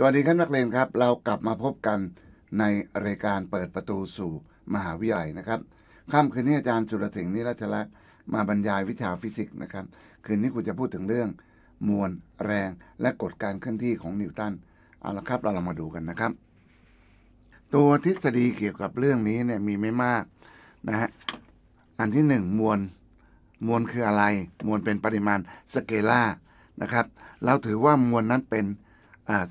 สวัสดีครับนักเรียนครับเรากลับมาพบกันในรายการเปิดประตูสู่มหาวิทยาลัยนะครับค่ำคืนนี้อาจารย์สุรสิงห์นิรัชลักษ์มาบรรยายวิชาฟิสิกส์นะครับ คืนนี้คุณจะพูดถึงเรื่อง มวลแรงและกฎการเคลื่อนที่ของนิวตันเอาละครับเราลองมาดูกันนะครับ ตัวทฤษฎีเกี่ยวกับเรื่องนี้เนี่ยมีไม่มากนะฮะอันที่หนึ่งมวลมวลคืออะไร มวลเป็นปริมาณสเกล่านะครับเราถือว่ามวลนั้นเป็น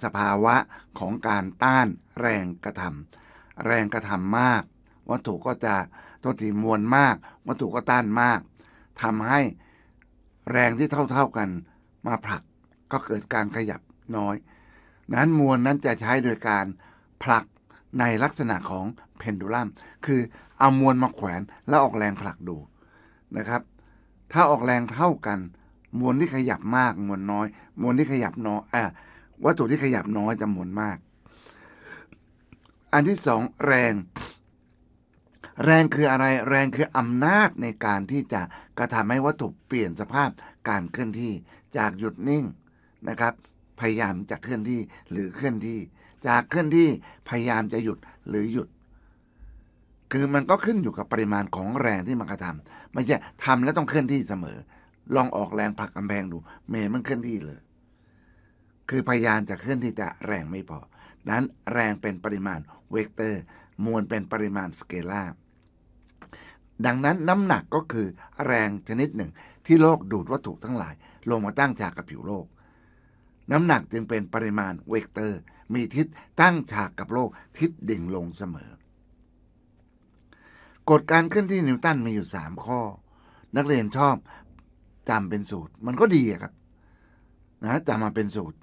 สภาวะของการต้านแรงกระทำ แรงกระทำมาก วัตถุก็จะตัวที่มวลมาก วัตถุก็ต้านมาก ทำให้แรงที่เท่าๆกัน มาผลักก็เกิดการขยับน้อย นั้นมวลนั้นจะใช้โดยการผลักในลักษณะของเพนดูลัมคือเอามวลมาแขวนแล้วออกแรงผลักดูนะครับ ถ้าออกแรงเท่ากัน มวลที่ขยับมากมวลน้อย มวลที่ขยับน้อยอ่าวัตถุที่ขยับน้อยจำนวนมาก อันที่สองแรง แรงคืออะไรแรงคืออำนาจในการที่จะกระทำให้วัตถุเปลี่ยนสภาพการเคลื่อนที่ จากหยุดนิ่งนะครับ พยายามจะเคลื่อนที่หรือเคลื่อนที่ จากเคลื่อนที่ พยายามจะหยุดหรือหยุด คือมันก็ขึ้นอยู่กับปริมาณของแรงที่มันกระทำไม่ใช่ทำแล้วต้องเคลื่อนที่เสมอ ลองออกแรงผลักกำแพงดูเมย์มันเคลื่อนที่เลยคือ พยานจะเคลื่อนที่จะแรงไม่พอ นั้นแรงเป็นปริมาณเวกเตอร์ มวลเป็นปริมาณ สเกลาร์ ดังนั้นน้ำหนักก็คือแรงชนิดหนึ่งที่โลกดูดวัตถุทั้งหลาย ลงมาตั้งฉากกับผิวโลก น้ำหนักจึงเป็นปริมาณเวกเตอร์ มีทิศตั้งฉากกับโลก ทิศดิ่งลงเสมอ กฎการเคลื่อนที่นิวตันมีอยู่สามข้อ นักเรียนชอบจำเป็นสูตรมันก็ดีครับนะจำมาเป็นสูตร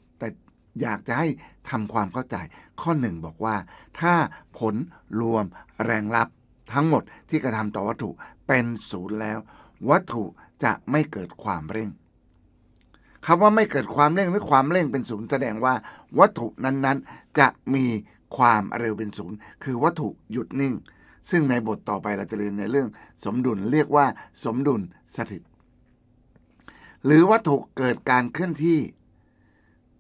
อยากจะให้ทำความเข้าใจข้อหนึ่งบอกว่า ถ้าผลรวม แรงรับทั้งหมดที่กระทำต่อวัตถุเป็นศูนย์แล้ว วัตถุจะไม่เกิดความเร่งคำว่าไม่เกิดความเร่งหรือความเร่งเป็นศูนย์แสดงว่า วัตถุนั้นๆ จะมีความเร็วเป็นศูนย์คือวัตถุหยุดนิ่ง ซึ่งในบทต่อไปเราจะเรียนในเรื่อง สมดุลเรียกว่า สมดุลสถิต หรือวัตถุเกิดการเคลื่อนที่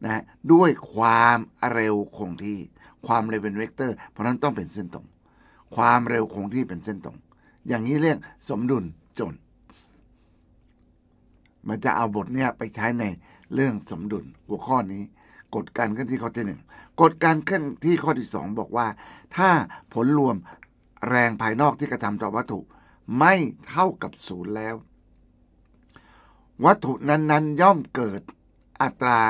นะด้วยความเร็วคงที่ ความเร็วเป็นเวกเตอร์ เพราะนั้นต้องเป็นเส้นตรง ความเร็วคงที่เป็นเส้นตรง อย่างนี้เรียก สมดุลจนมันจะเอาบทเนี้ยไปใช้ในเรื่องสมดุลหัวข้อนี้ กฎการเคลื่อนที่ข้อที่หนึ่งกฎการเคลื่อนที่ข้อที่สองบอกว่า ถ้าผลรวมแรงภายนอกที่กระทำต่อวัตถุไม่เท่ากับศูนย์แล้ว วัตถุนั้นๆย่อมเกิดอัตรา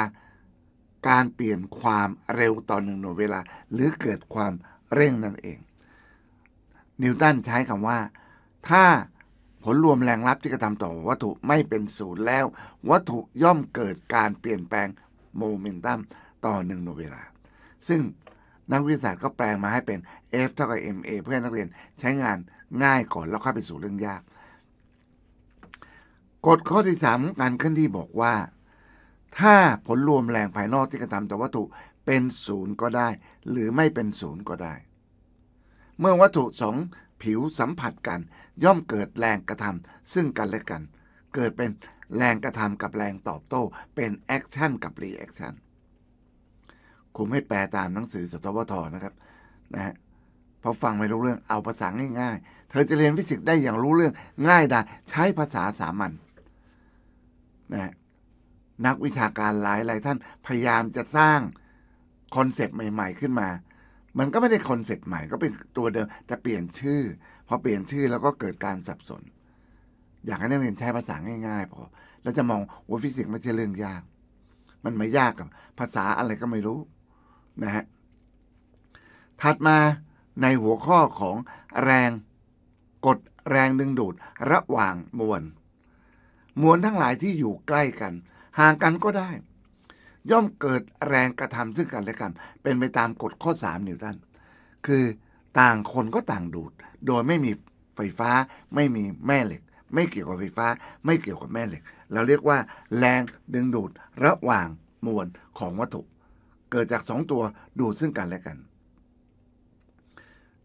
การเปลี่ยนความเร็วต่อหนึ่งหน่วยเวลาหรือเกิดความเร่งนั่นเองนิวตันใช้คำว่า ถ้าผลรวมแรงลับที่กระทำต่อวัตถุไม่เป็นศูนย์แล้ว วัตถุย่อมเกิดการเปลี่ยนแปลงโมเมนตัมต่อหนึ่งหน่วยเวลา ซึ่งนักวิทยาศาสตร์ก็แปลงมาให้เป็น F เท่ากับ ma เพื่อนักเรียนใช้งานง่ายก่อนแล้วค่อยไปสู่เรื่องยาก กฎข้อที่มการเคลื่อนที่บอกว่าถ้าผลรวมแรงภายนอกที่กระทำต่อวัตถุเป็นศูนย์ก็ได้ หรือไม่เป็นศูนย์ก็ได้ เมื่อวัตถุสองผิวสัมผัสกัน ย่อมเกิดแรงกระทำซึ่งกันและกัน เกิดเป็นแรงกระทำกับแรงตอบโต้ เป็นแอคชั่นกับรีแอคชั่นคงไม่แปลตามหนังสือสตวทนะครับนะฮะพอฟังไม่รู้เรื่องเอาภาษาง่ายๆ เธอจะเรียนฟิสิกส์ได้อย่างรู้เรื่องง่ายได้ใช้ภาษาสามัญนนะนักวิชาการหลายหลายท่านพยายามจะสร้างคอนเซปต์ใหม่ๆ ขึ้นมา มันก็ไม่ได้คอนเซปต์ใหม่ก็เป็นตัวเดิมแต่เปลี่ยนชื่อพอเปลี่ยนชื่อแล้วก็เกิดการสับสน อยากให้นักเรียนใช้ภาษาง่ายๆพอแล้วจะมองว่าฟิสิกส์ไม่ใช่เรื่องยาก มันไม่ยากกับภาษาอะไรก็ไม่รู้นะฮะ ถัดมาในหัวข้อของแรงกดแรงดึงดูด ระหว่างมวลมวลทั้งหลายที่อยู่ใกล้กันห่างกันก็ได้ ย่อมเกิดแรงกระทำซึ่งกันและกัน เป็นไปตามกฎข้อ 3 นิวตันคือต่างคนก็ต่างดูด โดยไม่มีไฟฟ้า ไม่มีแม่เหล็ก ไม่เกี่ยวกับไฟฟ้า ไม่เกี่ยวกับแม่เหล็ก เราเรียกว่า แรงดึงดูดระหว่างมวลของวัตถุ เกิดจากสองตัวดูดซึ่งกันและกัน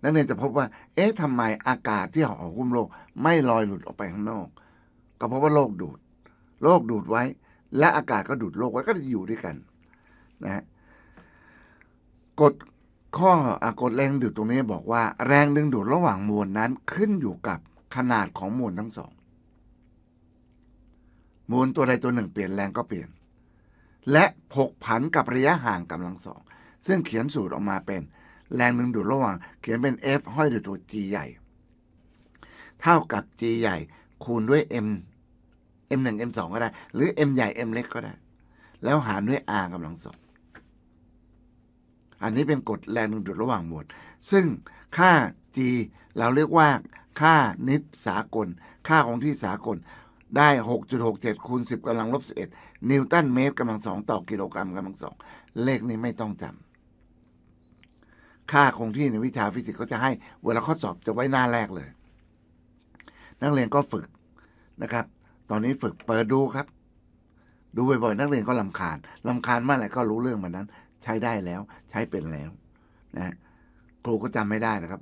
นักเรียนจะพบว่า เอ๊ะทำไมอากาศที่ห่อหุ้มโลกไม่ลอยหลุดออกไปข้างนอก ก็เพราะว่าโลกดูด โลกดูดไว้และอากาศก็ดูดโลกไว้ก็จะอยู่ด้วยกันนะฮะกฎข้ออกฎแรงดึงูดตรงนี้บอกว่า แรงดึงดูดระหว่างมวลนั้นขึ้นอยู่กับขนาดของมวลทั้งสองมวลตัวใดตัวหนึ่ง เปลี่ยนแรงก็เปลี่ยน และผกผันกับระยะห่างกาลังสองซึ่งเขียนสูตรออกมาเป็น แรงดึงดูดระหว่าง เขียนเป็น F ห้อยด้วยตัว G ใหญ่ เท่ากับ G ใหญ่ คูณด้วย M M1 M2 ก็ได้ หรือ M ใหญ่ M เล็กก็ได้แล้วหารด้วย R กำลังสอง อันนี้เป็นกฎแรงดึงดูดระหว่างหมวดซึ่งค่า G เราเรียกว่า ค่านิตสากล ค่าของที่สากล ได้ 6.67 คูณ 10กำลังลบ11 นิวตันเมตรกำลังสองต่อกิโลกรัมกำลังสอง เลขนี้ไม่ต้องจำค่าคงที่ในวิชาฟิสิกส์เขาจะให้เวลาข้อสอบจะไว้หน้าแรกเลย นักเรียนก็ฝึกนะครับตอนนี้ฝึกเปิดดูครับ ดูบ่อยๆ นักเรียนก็ลำคาญ ลำคาญมากอไหรก็รู้เรื่องมันนั้น ใช้ได้แล้วใช้เป็นแล้วนะครูก็จำไม่ได้นะครับ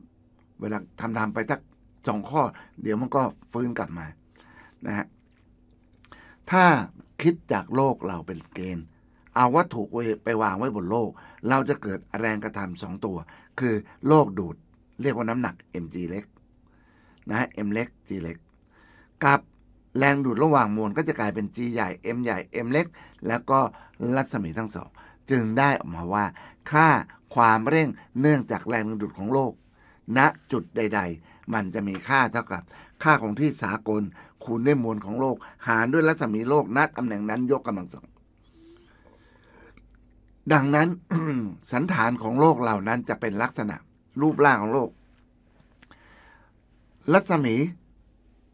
เวลาทำามไปสักสองข้อ เดี๋ยวมันก็ฟื้นกลับมานะฮะ ถ้าคิดจากโลกเราเป็นเกณฑ์ เอาวัตถุไปวางไว้บนโลก เราจะเกิดแรงกระทำสองตัว คือโลกดูด เรียกว่าน้ำหนัก mg เล็กนะ m เล็ก g เล็กกับแรงดูดระหว่างมวลก็จะกลายเป็น G ใหญ่ M ใหญ่ M เล็ก แล้วก็รัศมีทั้งสอง จึงได้ออกมาว่า ค่าความเร่งเนื่องจากแรงดึงดูดของโลกณนะจุดใด ๆ มันจะมีค่าเท่ากับ ค่าของที่สากล คูณด้วยมวลของโลก หารด้วยรัศมีโลกณตำแหน่งนั้นยกกำลังสองดังนั้นสันฐานของโลกเหล่านั้นจะเป็นลักษณะ รูปร่างของโลก รัศมี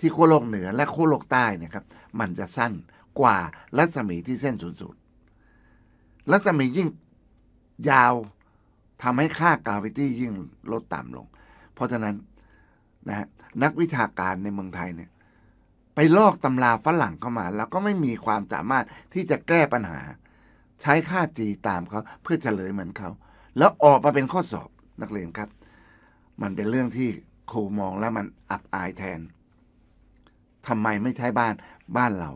ที่ขั้วโลกเหนือและขั้วโลกใต้เนี่ยครับมันจะสั้นกว่ารัศมีที่เส้นศูนย์สูตรรัศมียิ่งยาวทำให้ค่ากราวิตี้ยิ่งลดต่ำลง เพราะฉะนั้นนะนักวิชาการในเมืองไทยเนี่ยไปลอกตำราฝรั่งเข้ามา แล้วก็ไม่มีความสามารถที่จะแก้ปัญหา ใช้ค่าจีตามเขาเพื่อจะเลยเหมือนเขา แล้วออกมาเป็นข้อสอบนักเรียนครับ มันเป็นเรื่องที่ครูมองแล้วมันอับอายแทนทำไมไม่ใช้บ้านบ้านเรา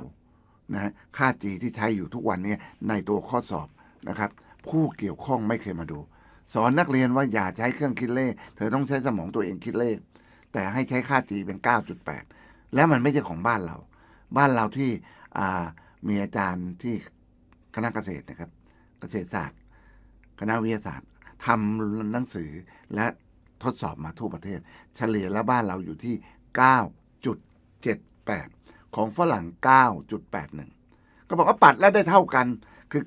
นะค่าจีที่ใช้อยู่ทุกวันนี้ในตัวข้อสอบนะครับ ผู้เกี่ยวข้องไม่เคยมาดู สอนนักเรียนว่าอย่าใช้เครื่องคิดเลข เธอต้องใช้สมองตัวเองคิดเลข แต่ให้ใช้ค่าจีเป็น 9.8 แล้วมันไม่ใช่ของบ้านเรา บ้านเราที่มีอาจารย์ที่คณะเกษตรนะครับ เกษตรศาสตร์ คณะวิทยาศาสตร์ทำหนังสือและทดสอบมาทั่วประเทศ เฉลี่ยแล้วบ้านเราอยู่ที่ 9.7 9.8ของฝรั่ง9.81 ก็บอกว่าปัดแล้วได้เท่ากันคือ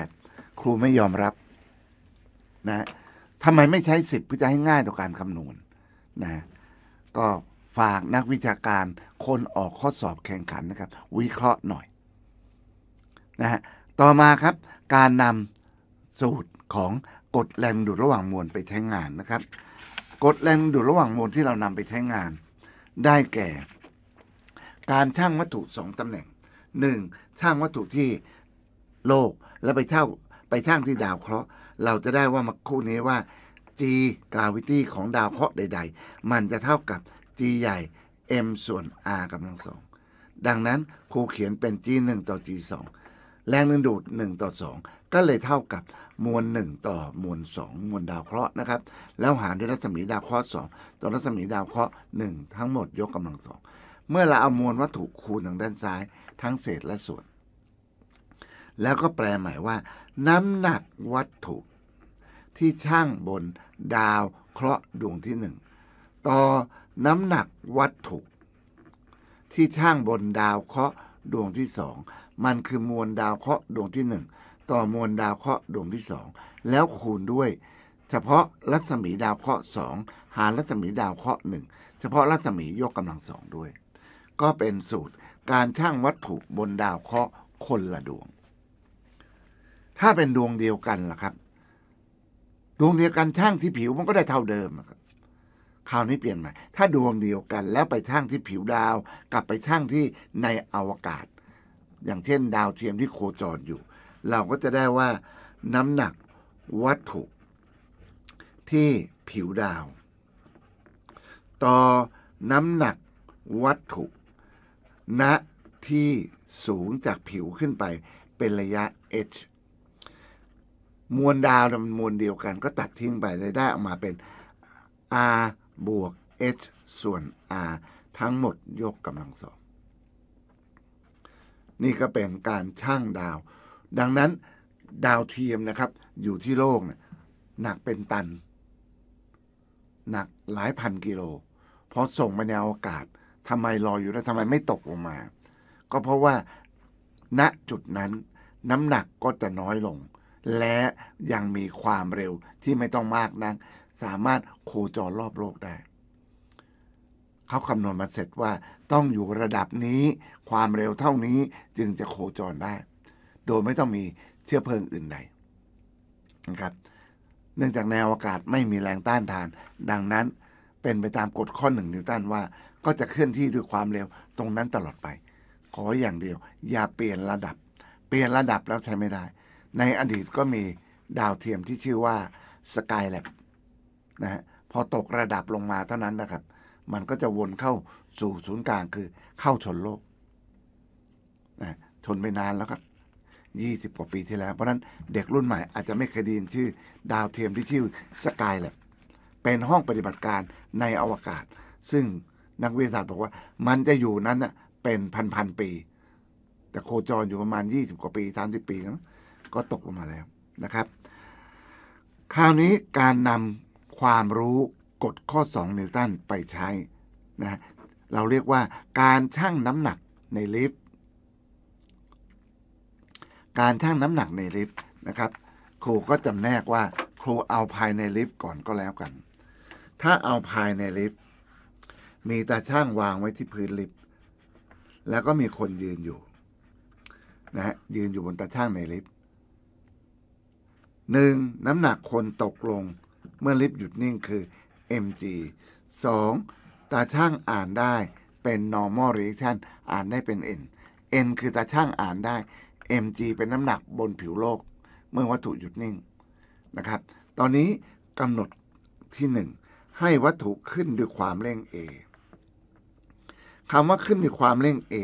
9.8 ครูไม่ยอมรับนะทำไมไม่ใช้ิบเพื่อจะให้ง่ายต่อการคำนวณนนะก็ฝากนักวิชาการคนออกข้อสอบแข่งขันนะครับ วิเคราะห์หน่อยนะฮะต่อมาครับการนำสูตรของกฎแรงดูดระหว่างมวลไปใช้งานนะครับ กฎแรงดูดระหว่างมวลที่เรานำไปใช้งาน ได้แก่การช่างวัตถุสองตำแหน่งหนึ่งช่างวัตถุที่โลกแล้วไปเท่าไปช่างที่ดาวเคราะห์ เราจะได้ว่ามาคู่นี้ว่า g gravity ของดาวเคราะห์ใดๆ มันจะเท่ากับ g ใหญ่ m ส่วน r กำลังสอง ดังนั้นครูเขียนเป็น g 1 ต่อ g 2แรงดึงดูด 1 ต่อ 2 ก็เลยเท่ากับมวล 1 ต่อมวล 2 มวลดาวเคราะห์นะครับแล้วหารด้วยรัศมีดาวเคราะห์2ต่อรัศมีดาวเคราะห์1 ทั้งหมดยกกำลังสองเมื่อเราเอามวลวัตถุคูณทางด้านซ้าย ทั้งเศษและส่วน แล้วก็แปลหมายว่า น้ำหนักวัตถุ ที่ช่างบนดาวเคราะห์ดวงที่หนึ่งต่อน้ำหนักวัตถุ ที่ช่างบนดาวเคราะห์ดวงที่สองมันคือมวลดาวเคราะห์ดวงที่หนึ่งต่อมวลดาวเคราะห์ดวงที่สองแล้วคูณด้วย เฉพาะรัศมีดาวเคราะห์สองหารรัศมีดาวเคราะห์หนึ่งเฉพาะรัศมียกกำลังสองด้วยก็เป็นสูตรการช่างวัตถุบนดาวเคราะห์คนละดวง ถ้าเป็นดวงเดียวกันล่ะครับ ดวงเดียวกันช่างที่ผิวมันก็ได้เท่าเดิมครับคราวนี้เปลี่ยนใหม่ ถ้าดวงเดียวกันแล้วไปช่างที่ผิวดาว กลับไปช่างที่ในอวกาศ อย่างเช่นดาวเทียมที่โคจรอยู่ เราก็จะได้ว่า น้ำหนักวัตถุที่ผิวดาว ต่อน้ำหนักวัตถุณนะที่สูงจากผิวขึ้นไป เป็นระยะ h มวลดาวมันมวลเดียวกันก็ตัดทิ้งไปเลยได้ออกมาเป็น r บวก h ส่วน r ทั้งหมดยกกำลังสอง นี่ก็เป็นการช่างดาว ดังนั้นดาวเทียมนะครับ อยู่ที่โลกนหนักเป็นตัน หนักหลายพันกิโล เพราะส่งไปในอวกาศทำไมลอยอยู่แล้วทำไมไม่ตกลงมา ก็เพราะว่าณจุดนั้นน้ำหนักก็จะน้อยลง และยังมีความเร็วที่ไม่ต้องมากนักสามารถโคจรรอบโลกได้ เขาคำนวณมาเสร็จว่า ต้องอยู่ระดับนี้ความเร็วเท่านี้จึงจะโคจรได้ โดยไม่ต้องมีเชื้อเพลิงอื่นใดนะครับ เนื่องจากแนวอากาศไม่มีแรงต้านทาน ดังนั้นเป็นไปตามกฎข้อหนึ่งนิวตันว่าก็จะเคลื่อนที่ด้วยความเร็ว ตรงนั้นตลอดไป ขออย่างเดียว อย่าเปลี่ยนระดับ เปลี่ยนระดับแล้วใช้ไม่ได้ ในอดีตก็มีดาวเทียมที่ชื่อว่า s k y l a บนะฮะพอตกระดับลงมาเท่านั้นนะครับ มันก็จะวนเข้าสู่ศูนย์กลางคือเข้าชนโลกนะชนไปนานแล้วครับยี่สิบกว่าปีที่แล้ว เพราะนั้นเด็กรุ่นใหม่อาจจะไม่เคยดีินชื่อ ดาวเทียมที่ชื่อสกายแลบเป็นห้องปฏิบัติการในอวกาศ ซึ่งนักวิทยาศาสตร์บอกว่ามันจะอยู่นั้นน่ะเป็นพันๆปี แต่โคจรอยู่ประมาณ20กว่าปี30ปีนะก็ตกลงมาแล้วนะครับคราวนี้การนำความรู้กฎข้อ 2 นิวตันไปใช้นะเราเรียกว่าการชั่งน้ำหนักในลิฟต์การชั่งน้ำหนัก ในลิฟต์นะครับ ครูก็จำแนกว่าครูเอาภายในลิฟต์ก่อนก็แล้วกันถ้าเอาภายในลิฟต์มีตาช่างวางไว้ที่พื้นลิฟต์แล้วก็มีคนยืนอยู่นะฮะยืนอยู่บนตาช่างในลิฟต์หนึ่งน้ำหนักคนตกลงเมื่อลิฟต์หยุดนิ่งคือ mg 2. ตาช่างอ่านได้เป็น normal reaction อ่านได้เป็น n n คือตาช่างอ่านได้ mg เป็นน้ำหนักบนผิวโลกเมื่อวัตถุหยุดนิ่งนะครับตอนนี้กำหนดที่ 1 ให้วัตถุขึ้นด้วยความเร่ง a คำว่าขึ้นในความเร่ง A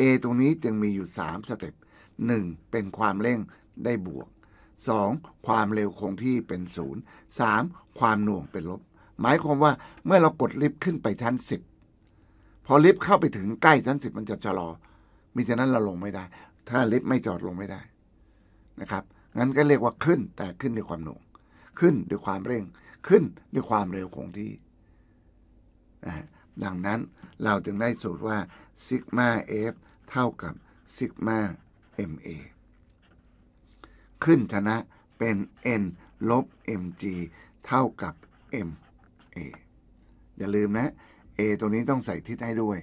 A ตรงนี้จึงมีอยู่3สเต็ป 1. เป็นความเร่งได้บวก 2. ความเร็วคงที่เป็น0 3. ความหน่วงเป็นลบหมายความว่าเมื่อเรากดลิฟต์ขึ้นไปชั้น10 พอลิฟต์เข้าไปถึงใกล้ชั้น 10มันจะชะลอมิฉะนั้นเราลงไม่ได้ ถ้าลิฟต์ไม่จอดลงไม่ได้นะครับ งั้นก็เรียกว่าขึ้น แต่ขึ้นด้วยความหน่วง ขึ้นด้วยความเร่ง ขึ้นด้วยความเร็วคงที่ดังนั้นเราจึงได้สูตรว่าซิกมาเอฟเท่ากับซิกมาเอ็มเอขึ้นชนะเป็น n ลบ mg เท่ากับ ma อย่าลืมนะ a ตัวนี้ต้องใส่ทิศให้ด้วย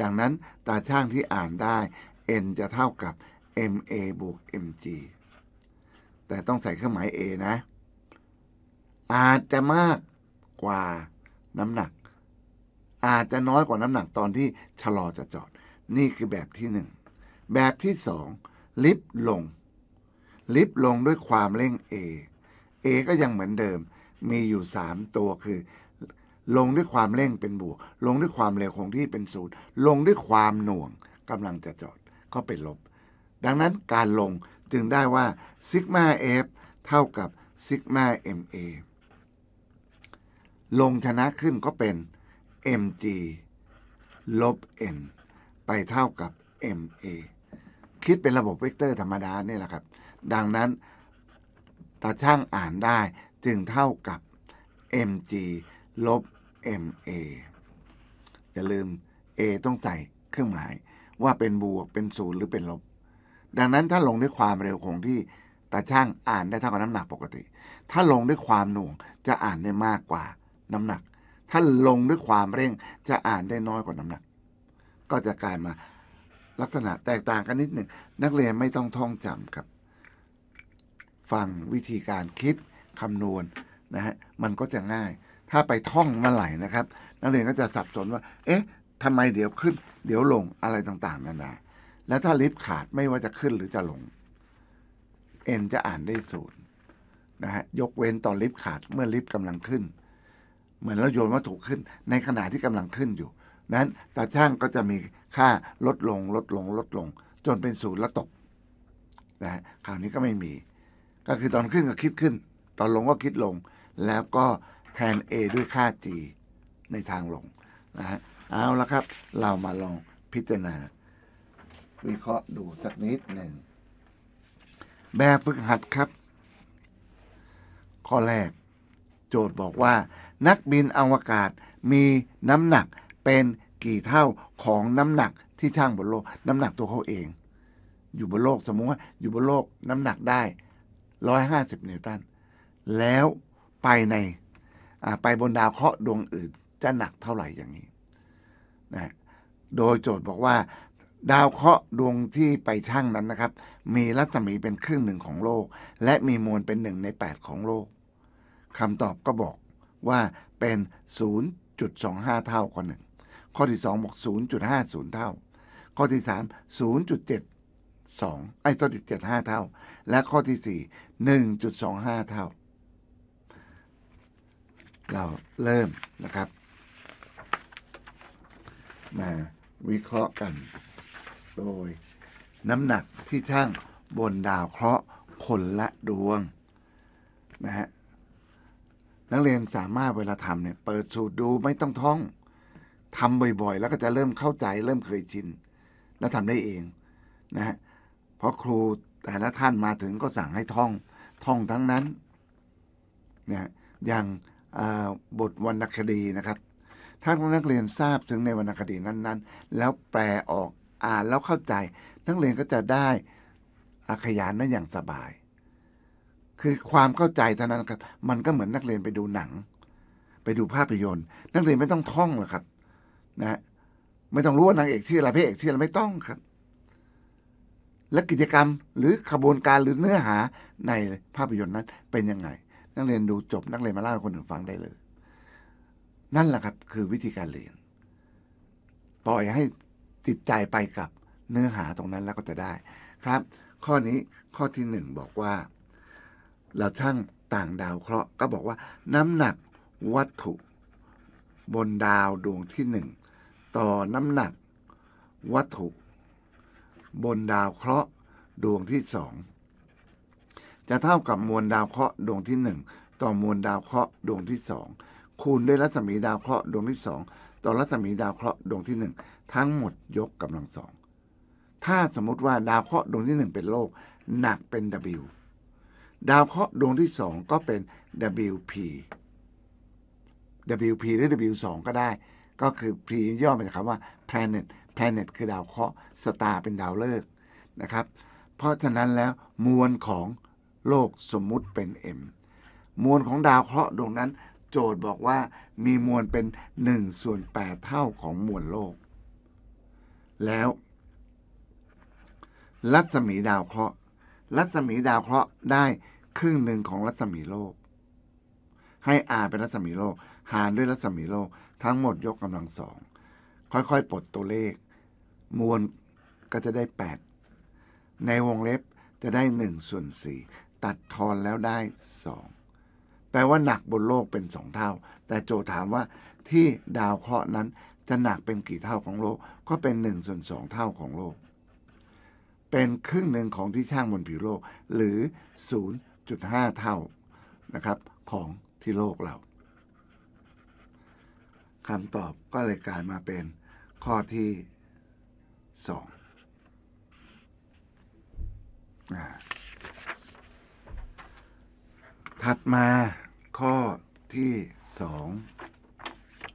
ดังนั้นตาช่างที่อ่านได้ n จะเท่ากับ ma บวก mg แต่ต้องใส่เครื่องหมาย a นะ อาจจะมากกว่าน้ำหนักอาจจะน้อยกว่าน้ำหนักตอนที่ชะลอจะจอดนี่คือแบบที่หนึ่งแบบที่สองลิฟต์ลง ลิฟต์ลงด้วยความเร่ง A A ก็ยังเหมือนเดิม มีอยู่ 3 ตัวคือ ลงด้วยความเร่งเป็นบวก ลงด้วยความเร็วคงที่เป็นศูนย์ลงด้วยความหน่วงกำลังจะจอดก็เป็นลบ ดังนั้นการลงจึงได้ว่าซิกมาเอฟเท่ากับซิกมาเอ็มเอลงชนะขึ้นก็เป็น mg ลบ n ไปเท่ากับ ma คิดเป็นระบบเวกเตอร์ธรรมดาเนี่ยแหละครับ ดังนั้นตาช่างอ่านได้จึงเท่ากับ mg ลบ ma อย่าลืม a ต้องใส่เครื่องหมาย ว่าเป็นบวก เป็นศูนย์หรือเป็นลบ ดังนั้นถ้าลงด้วยความเร็วคงที่ตาช่างอ่านได้เท่ากับน้ำหนักปกติ ถ้าลงด้วยความหน่วงจะอ่านได้มากกว่าน้ำหนักถ้าลงด้วยความเร่งจะอ่านได้น้อยกว่าน้ำหนักก็จะกลายมาลักษณะแตกต่างกันนิดหนึ่งนักเรียนไม่ต้องท่องจำครับ ฟังวิธีการคิดคำนวณนะฮะมันก็จะง่าย ถ้าไปท่องเมื่อไหร่นะครับ นักเรียนก็จะสับสนว่า เอ๊ะทำไมเดี๋ยวขึ้น เดี๋ยวลงอะไรต่าง ๆนานาแล้วถ้าลิฟต์ขาดไม่ว่าจะขึ้นหรือจะลงเอ็นจะอ่านได้ศูนย์นะฮะยกเว้นตอนลิฟต์ขาดเมื่อลิฟต์กำลังขึ้นเหมือนเราโยนวัตถุขึ้นในขณะที่กำลังขึ้นอยู่ นั้นตาช่างก็จะมีค่าลดลง ลดลง ลดลง จนเป็นศูนย์และตกนะคราวนี้ก็ไม่มี ก็คือตอนขึ้นก็คิดขึ้น ตอนลงก็คิดลง แล้วก็แทน A ด้วยค่า G ในทางลงนะฮะ เอาละครับ เรามาลองพิจารณา วิเคราะห์ดูสักนิดหนึ่ง แบบฝึกหัดครับข้อแรกโจทย์บอกว่านักบินอวกาศมีน้ำหนักเป็นกี่เท่าของน้ำหนักที่ช่างบนโลก น้ำหนักตัวเขาเอง อยู่บนโลกสมมติว่า อยู่บนโลกน้ำหนักได้ร้อยห้าสิบนิวตันแล้วไปในไปบนดาวเคราะห์ดวงอื่นจะหนักเท่าไหร่อย่างนี้นะโดยโจทย์บอกว่า ดาวเคราะห์ดวงที่ไปช่างนั้นนะครับ มีรัศมีเป็นครึ่งหนึ่งของโลก และมีมวลเป็นหนึ่งใน 8 ของโลกคำตอบก็บอกว่าเป็น 0.25 เท่าก้อหนึ่ง ข้อที่2บอก0.50 เท่า ข้อที่ 3 0.72 ไอ้ต้นที่75เท่า และข้อที่ 4 1.25 เท่า เราเริ่มนะครับ มาวิเคราะห์กัน โดยน้ำหนักที่ช่างบนดาวเคราะห์คนละดวง นะฮะนักเรียนสามารถเวลาทำเนี่ยเปิดสูตรดูไม่ต้องท่องทำบ่อยๆ แล้วก็จะเริ่มเข้าใจ เริ่มเคยชิน และทำได้เองนะฮะเพราะครูแต่ละท่านมาถึงก็สั่งให้ท่องท่องทั้งนั้นนะอย่างบทวรรณคดีนะครับ ถ้านักเรียนทราบถึงในวรรณคดีนั้นๆ แล้วแปลออกอ่านแล้วเข้าใจ นักเรียนก็จะได้อขยานนั้อย่างสบายคือความเข้าใจเท่านั้นครับมันก็เหมือนนักเรียนไปดูหนัง ไปดูภาพยนตร์ นักเรียนไม่ต้องท่องหรอกครับนะไม่ต้องรู้ว่านางเอกที่อะไรพระเอกที่ออะไรไม่ต้องครับ และกิจกรรมหรือขบวนการหรือเนื้อหาในภาพยนตร์นั้น เป็นยังไง นักเรียนดูจบนักเรียนมาเล่าคนอื่นฟังได้เลย นั่นแหละครับ คือวิธีการเรียน ปล่อยให้จิตใจไปกับเนื้อหาตรงนั้นแล้วก็จะได้ครับ ข้อนี้ข้อที่หนึ่งบอกว่าเราช่างต่างดาวเคราะห์ก็บอกว่า น้ำหนักวัตถุ บนดาวดวงที่หนึ่งต่อน้ำหนัก วัตถุ บนดาวเคราะห์ดวงที่สองจะเท่ากับมวลดาวเคราะห์ดวงที่หนึ่งต่อมวลดาวเคราะห์ดวงที่สองคูณด้วยรัศมีดาวเคราะห์ดวงที่สองต่อรัศมีดาวเคราะห์ดวงที่หนึ่งทั้งหมดยกกำลังสองถ้าสมมติว่าดาวเคราะห์ดวงที่หนึ่งเป็นโลก หนักเป็น W ดาวเคราะห์ดวงที่สองก็เป็น WP WP หรือ W2 ก็ได้ ก็คือ P ย่อมาจากคำว่า planet planet คือดาวเคราะห์ star เป็นดาวฤกษ์นะครับ เพราะฉะนั้นแล้วมวลของโลกสมมุติเป็น M มวลของดาวเคราะห์ดวงนั้นโจทย์บอกว่ามีมวลเป็น 1 ส่วน 8 เท่าของมวลโลก แล้ว รัศมีดาวเคราะห์รัศมีดาวเคราะห์ได้ครึ่งหนึ่งของรัศมีโลก ให้อาเป็นรัศมีโลก หารด้วยรัศมีโลก ทั้งหมดยกกำลังสอง ค่อยๆ ปลดตัวเลข มวลก็จะได้ 8 ในวงเล็บจะได้ 1 ส่วน4ตัดทอนแล้วได้ 2แปลว่าหนักบนโลกเป็นสองเท่า แต่โจถามว่า ที่ดาวเคราะห์นั้น จะหนักเป็นกี่เท่าของโลก ก็เป็น1ส่วน2เท่าของโลกเป็นครึ่งหนึ่งของที่ช่างบนผิวโลกหรือ 0.5 เท่านะครับของที่โลกเราคำตอบก็เลยกลายมาเป็นข้อที่2ถัดมาข้อที่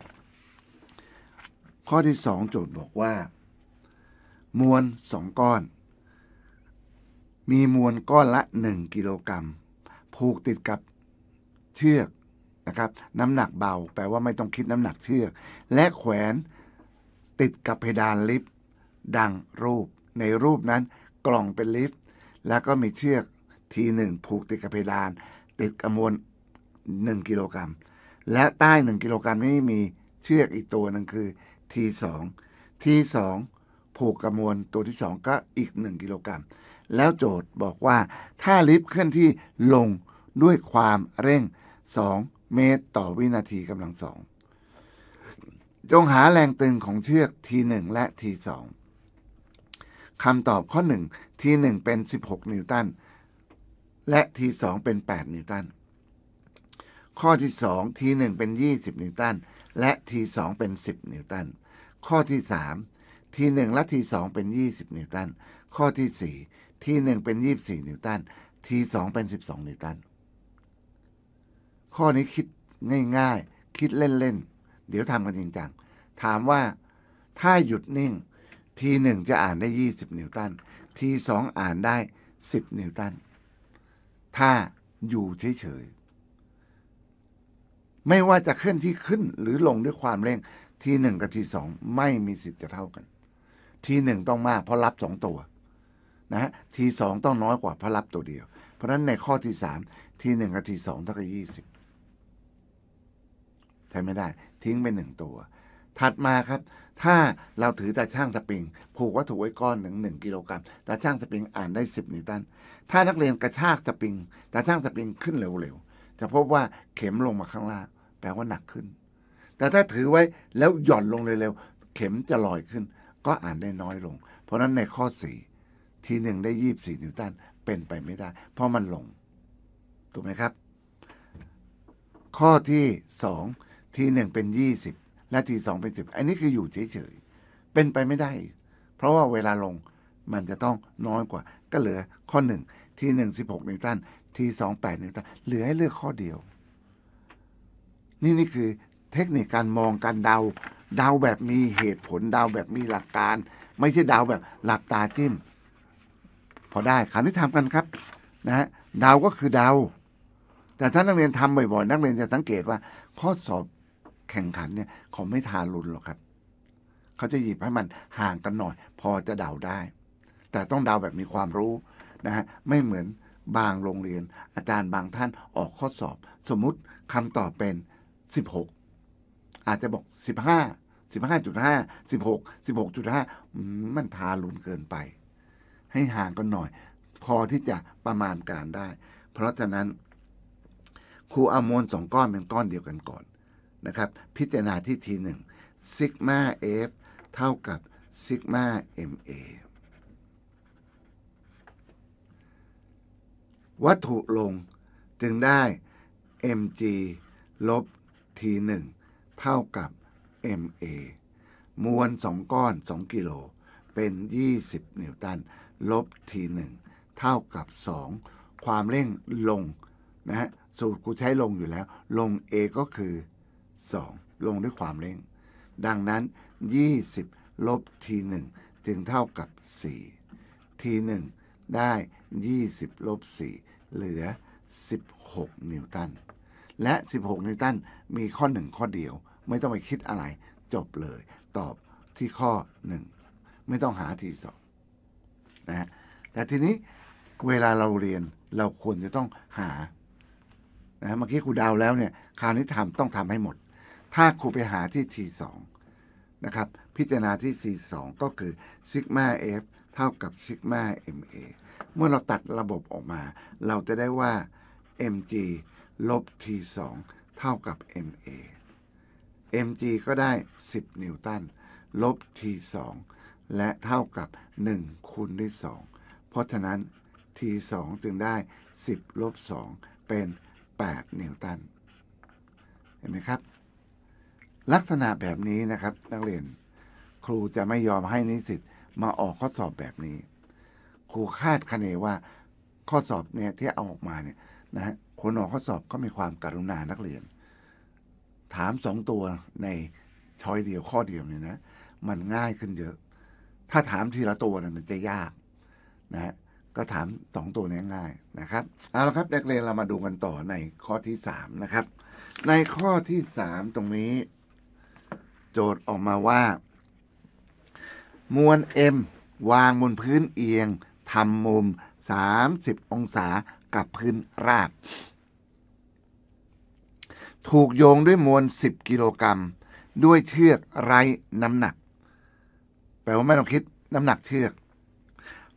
2 ข้อที่2โจทย์บอกว่า มวลสองก้อนมีมวลก้อนละ 1 กิโลกรัม ผูกติดกับเชือกนะครับน้ำหนักเบาแปลว่าไม่ต้องคิดน้ำหนักเชือก และแขวนติดกับเพดานลิฟต์ดังรูปในรูปนั้นกล่องเป็นลิฟต์แล้วก็มีเชือกทีหนึ่งผูกติดกับเพดาน ติดกับมวล1กิโลกรัม และใต้ 1 กิโลกรัมนี้มีเชือกอีกตัวหนึ่งคือ T2 T2 ผูกกับมวลตัวที่ 2 ก็อีก1กิโลกรัมแล้วโจทย์บอกว่าถ้าลิฟต์เคลื่อนที่ลงด้วยความเร่ง 2 เมตรต่อวินาทีกำลังสอง จงหาแรงตึงของเชือก T1 และ T2 คำตอบข้อ 1 T1 เป็น 16 นิวตันและ T2 เป็น 8 นิวตัน ข้อที่ 2 T1 เป็น 20 นิวตันและ T2 เป็น 10 นิวตัน ข้อที่ 3 T1 และ T2 เป็น 20 นิวตัน ข้อที่ 4ทีหนึ่งเป็นยี่บสี่นิวตันทีสองเป็นสิบสองนิวตัน ข้อนี้คิดง่าย ๆ คิดเล่นๆ เดี๋ยวทำกันจริงจังถามว่าถ้าหยุดนิ่ง ทีหนึ่งจะอ่านได้ยี่สิบนิวตันทีสองอ่านได้สิบนิวตัน ถ้าอยู่เฉยๆ ไม่ว่าจะเคลื่อนที่ขึ้นหรือลงด้วยความเร่งทีหนึ่งกับทีสองไม่มีสิทธิ์จะเท่ากัน ทีหนึ่งต้องมากเพราะรับสองตัวนะฮะทีสองต้องน้อยกว่าพระรับตัวเดียว เพราะฉะนั้นในข้อที่สามทีหนึ่งกับทีสองเท่ากับยี่สิบใช้ไม่ได้ทิ้งไปหนึ่งตัว ถัดมาครับ ถ้าเราถือตาช่างสปริง ผูกวัตถุไว้ก้อนหนึ่งหนึ่งกิโลกรัมตาช่างสปริงอ่านได้สิบนิวตันถ้านักเรียนกระชากสปริงตาช่างสปริงขึ้นเร็วๆจะพบว่าเข็มลงมาข้างล่าง แปลว่าหนักขึ้น แต่ถ้าถือไว้แล้วหย่อนลงเร็วๆเข็มจะลอยขึ้น ก็อ่านได้น้อยลง เพราะนั้นในข้อสี่ทีหนึ่งได้ยี่บสี่นิวตัน เป็นไปไม่ได้ เพราะมันลง ถูกไหมครับ ข้อที่สองทีหนึ่งเป็นยี่สิบและทีสองเป็นสิบอันนี้คืออยู่เฉยๆเป็นไปไม่ได้ เพราะว่าเวลาลง มันจะต้องน้อยกว่า ก็เหลือข้อหนึ่งทีหนึ่งสิบหกนิวตัน ทีสองแปดนิวตัน เหลือให้เลือกข้อเดียว นี่นี่คือเทคนิคการมองการเดาเดาแบบมีเหตุผลเดาแบบมีหลักการ ไม่ใช่เดาแบบหลักตาจิ้มพอได้ขันทนี้ทำกันครับนะฮะดาวก็คือดาวแต่ถ้านักเรียนทำบ่อยๆนักเรียนจะสังเกตว่า ข้อสอบแข่งขันเนี่ย เขาไม่ทารุนหรอกครับ เขาจะหยิบให้มันห่างกันหน่อย พอจะเดาได้ แต่ต้องเดาแบบมีความรู้นะฮะไม่เหมือนบางโรงเรียน อาจารย์บางท่านออกข้อสอบ สมมุติคำตอบเป็น 16 อาจจะบอก 15 15.5 16 16.5มันทารุนเกินไปให้ห่างกันหน่อย พอที่จะประมาณการได้ เพราะฉะนั้นครูอโมนลสองก้อนเป็นก้อนเดียวกันก่อน นะครับ พิจารณาที่ทีหนึ่งซิกมาเอฟเท่ากับซิกมาเอ็มเอวัตถุลงจึงได้เอ็มจีลบทีหนึ่งเท่ากับเอ็มเอมวลสองก้อนสองกิโล เป็นยี่สิบนิวตันลบทีหนึ่งเท่ากับ 2 ความเร่งลงนะฮะสูตรกูใช้ลงอยู่แล้ว ลง A ก็คือ 2 ลงด้วยความเร่ง ดังนั้น 20 ลบทีหนึ่งจึงเท่ากับ4ทีหนึ่งได้ 20ลบ4เหลือ 16 นิวตัน และ 16 นิวตัน มีข้อ 1 ข้อเดียว ไม่ต้องไปคิดอะไร จบเลย ตอบที่ข้อ 1 ไม่ต้องหาทีสองนะฮะแต่ทีนี้เวลาเราเรียนเราควรจะต้องหานะเมื่อกี้ครูดาวแล้วเนี่ยคราวนี้ทำต้องทำให้หมด ถ้าครูไปหาที่ t 2นะครับพิจารณาที่ c 2ก็คือซิกมาเอฟเท่ากับซิกมา MA เมื่อเราตัดระบบออกมา เราจะได้ว่า mg ลบ t 2เท่ากับ ma mg ก็ได้ 10 นิวตันลบ t 2และเท่ากับ 1คูณด้วย2เพราะฉะนั้น T2 จึงได้ 10ลบ2 เป็น 8 นิวตัน เห็นไหมครับ ลักษณะแบบนี้นะครับ นักเรียน ครูจะไม่ยอมให้นิสิตมาออกข้อสอบแบบนี้ ครูคาดคะเนว่า ข้อสอบเนี่ยที่เอาออกมาเนี่ยนะฮะคนออกข้อสอบก็มีความกรุณานักเรียน ถามสองตัวในช้อยเดียวข้อเดียวเนี่ยนะมันง่ายขึ้นเยอะถ้าถามทีละตัวเนี่ยมันจะยากนะฮะก็ถามสองตัวนี้ง่ายนะครับเอาละครับเด็กเรียนเรามาดูกันต่อในข้อที่สามนะครับ ในข้อที่สามตรงนี้ โจทย์ออกมาว่า มวล M วางบนพื้นเอียงทำมุม30 องศากับพื้นราบ ถูกโยงด้วยมวล 10 กิโลกรัมด้วยเชือกไร้น้ำหนักแปลว่าไม่ต้องคิดน้ำหนักเชือก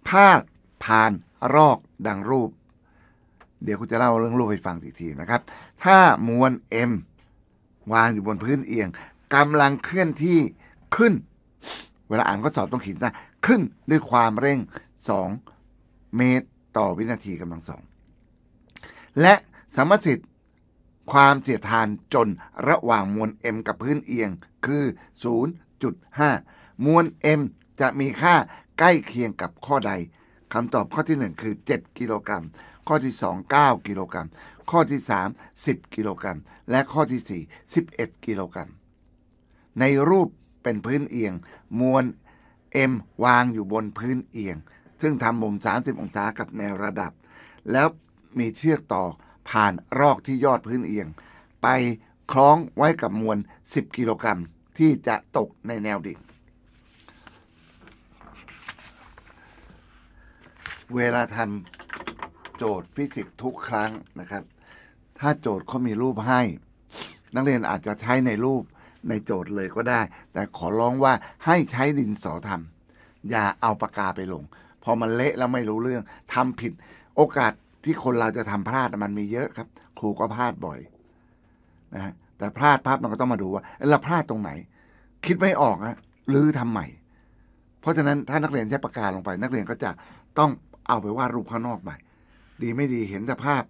พาดผ่าน รอกดังรูป เดี๋ยวคุณจะเล่าเรื่องรูปให้ฟังสีกทีนะครับ ถ้ามวล M วางอยู่บนพื้นเอียงกำลังเคลื่อนที่ขึ้น เวลาอ่านก็สอบต้องขีดนะขึ้นด้วยความเร่ง 2 เมตรต่อวินาทีกำลังสองและสมสิทธิ์ความเสียดทานจนระหว่างมวล m กับพื้นเอียงคือ 0.5มวล m จะมีค่าใกล้เคียงกับข้อใด คำตอบข้อที่1คือ7กิโลกรัม ข้อที่ 2 9 กิโลกรัม ข้อที่ 3 10กิโลกรัม และข้อที่ 4 11 กิโลกรัม ในรูปเป็นพื้นเอียงมวล m วางอยู่บนพื้นเอียง ซึ่งทำมุม 30 องศากับแนวระดับ แล้วมีเชือกต่อผ่านรอกที่ยอดพื้นเอียง ไปคล้องไว้กับมวล10 กิโลกรัม ที่จะตกในแนวดิ่งเวลาทำโจทย์ฟิสิกส์ทุกครั้งนะครับ ถ้าโจทย์เขามีรูปให้ นักเรียนอาจจะใช้ในรูปในโจทย์เลยก็ได้ แต่ขอร้องว่าให้ใช้ดินสอทำอย่าเอาปากกาไปลง พอมันเละแล้วไม่รู้เรื่องทำผิด โอกาสที่คนเราจะทำพลาดมันมีเยอะครับ ครูก็พลาดบ่อยนะแต่พลาดภาพมันก็ต้องมาดูว่าเราพลาดตรงไหน คิดไม่ออกนะหรือทำใหม่ เพราะฉะนั้นถ้านักเรียนใช้ปากกาลงไป นักเรียนก็จะต้องเอาไปวาดรูปข้างนอกใหม่ ดีไม่ดีเห็นแต่ภาพ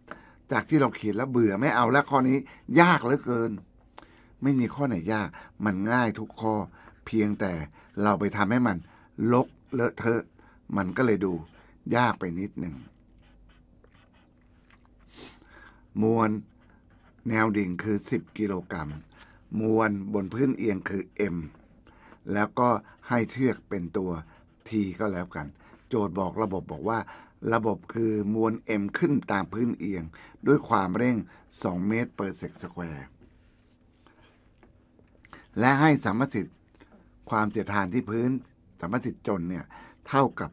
จากที่เราเขียนแล้วเบื่อไม่เอาแล้วข้อนี้ ยากเหลือเกิน ไม่มีข้อไหนยาก มันง่ายทุกข้อ เพียงแต่เราไปทำให้มัน ลกเลอะเทอะ มันก็เลยดูยากไปนิดหนึ่ง มวล แนวดิ่งคือ 10กิโลกรัม มวลบนพื้นเอียงคือ m แล้วก็ให้เชือกเป็นตัว t ก็แล้วกันโจทย์บอกระบบบอกว่าระบบคือมวล m ขึ้นตามพื้นเอียงด้วยความเร่ง 2 เมตรเปอร์เซกสแควร์ และให้สัมะสิทธิ์ ความเสียดทานที่พื้น สัมมสิทธิ์จนเนี่ย เท่ากับ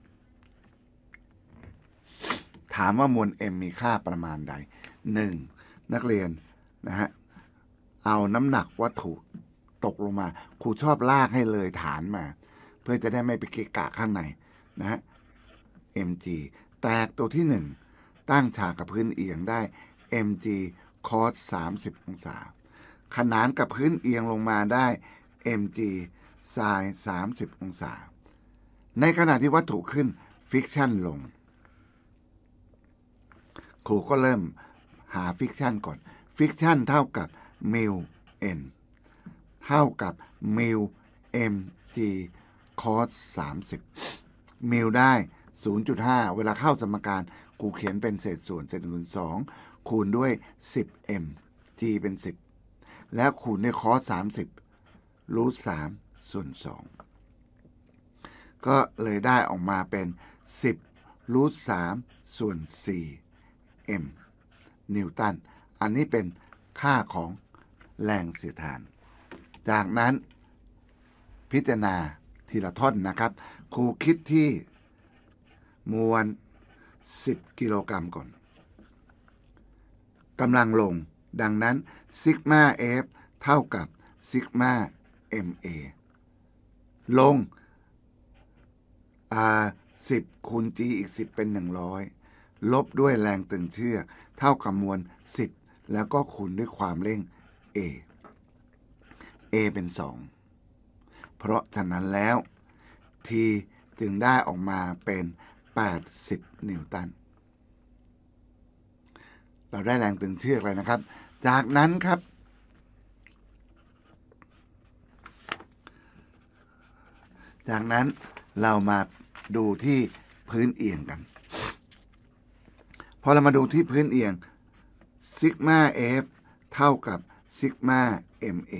0.5 ถามว่ามวล m มีค่าประมาณใด 1. นักเรียน นะฮะ เอาน้ำหนักวัตถุตกลงมา ครูชอบลากให้เลยฐานมาพื่อจะได้ไม่ไปเกะกะข้างใน นะฮะ mg แตกตัวที่ 1 ตั้งฉากกับพื้นเอียงได้ mg cos 30 องศาขนานกับพื้นเอียงลงมาได้ mg sin 30 องศาในขณะที่วัตถุขึ้นฟิกชันลงครูก็เริ่มหาฟิกชันก่อนฟิกชันเท่ากับมิว n เท่ากับมิว mg คอสสามสิบมิลได้ 0.5 เวลาเข้าสมการ กูเขียนเป็นเศษส่วนเศษงสองคูณด้วย 10m t เป็น 10 และคูณด้วยคอส 30รูท3ส่วน2ก็เลยได้ออกมาเป็น 10รูท3ส่วน 4m นิวตัน อันนี้เป็นค่าของแรงเสียดทาน จากนั้น พิจารณาทีละท่อนนะครับ ครูคิดที่ มวล 10 กิโลกรัมก่อน กำลังลง ดังนั้นซิกมาเอฟเท่ากับซิกมาเอมเอลง อ่า 10คูณจีอีก 10 เป็น 100 ลบด้วยแรงตึงเชือกเท่ากับมวล 10 แล้วก็คูณด้วยความเร่ง a a เป็น 2พราะฉะนั้นแล้ว T จึงได้ออกมาเป็น 80 นิวตัน เราได้แรงตึงเชือกเลยนะครับ จากนั้นครับ จากนั้นเรามาดูที่พื้นเอียงกัน พอเรามาดูที่พื้นเอียงซิกมา F เท่ากับซิกมา MA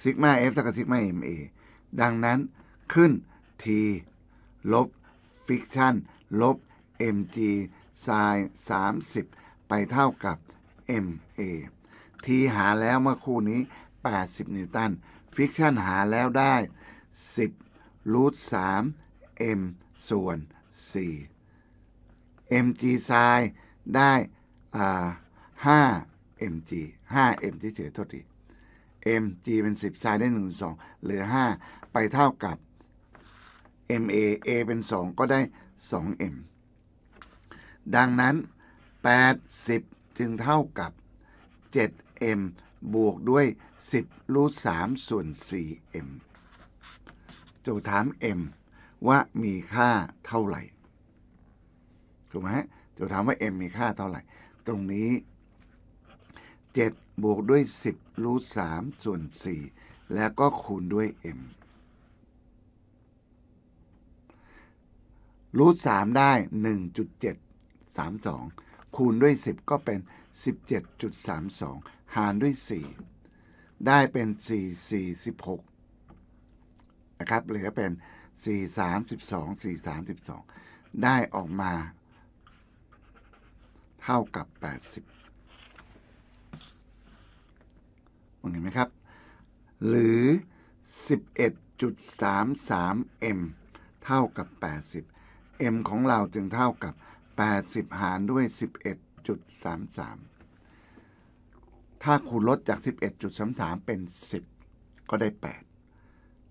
ซิกมาเอฟเท่ากับซิกมาเอ็มเอดังนั้น ขึ้น t ลบฟิกชันลบ mg ไซน์30 ไปเท่ากับ ma ทีหาแล้วเมื่อคู่นี้ 80 นิวตันฟิกชันหาแล้วได้ 10รูท3 m ส่วน4 mg ไซน์ได้5 mg 5 m ที่เฉยโทษที mg เป็น 10ไซนได้1นึ่งสองเหลือ 5 ไปเท่ากับ ma a เป็น 2 ก็ได้ 2m ดังนั้น 80จึงเท่ากับ 7m บวกด้วย 10รูท3ส่วน 4m โจทย์ถาม m ว่ามีค่าเท่าไหร่ ถูกไหมโจทย์ถามว่า m มีค่าเท่าไหร่ ตรงนี้7 บวกด้วย 10รูท3ส่วน 4 แล้วก็คูณด้วย m รูท3ได้ 1.732 คูณด้วย 10 ก็เป็น 17.32 หารด้วย 4 ได้เป็น 446นะครับ เหลือเป็น 432 1 432 1ได้ออกมา เท่ากับ 80มองเห็นไหมครับ หรือ 11.33m เท่ากับ80 m ของเราจึงเท่ากับ 80 หารด้วย 11.33 ถ้าคูณลดจาก 11.33 เป็น 10 ก็ได้ 8